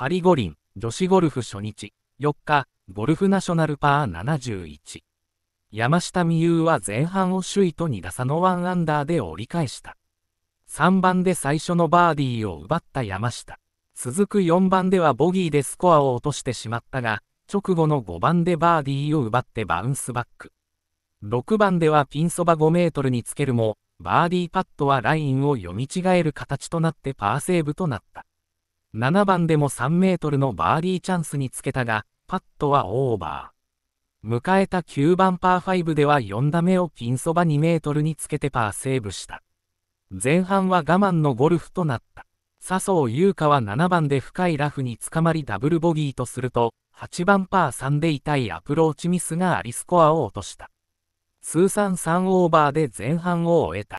パリ五輪女子ゴルフ初日4日、ゴルフナショナルパー71。山下美優は前半を首位と2打差の1アンダーで折り返した。3番で最初のバーディーを奪った山下。続く4番ではボギーでスコアを落としてしまったが、直後の5番でバーディーを奪ってバウンスバック。6番ではピンそば5メートルにつけるも、バーディーパットはラインを読み違える形となってパーセーブとなった。7番でも3メートルのバーディーチャンスにつけたが、パットはオーバー。迎えた9番パー5では4打目をピンそば2メートルにつけてパーセーブした。前半は我慢のゴルフとなった。笹生優香は7番で深いラフにつかまりダブルボギーとすると、8番パー3で痛いアプローチミスがありスコアを落とした。通算3オーバーで前半を終えた。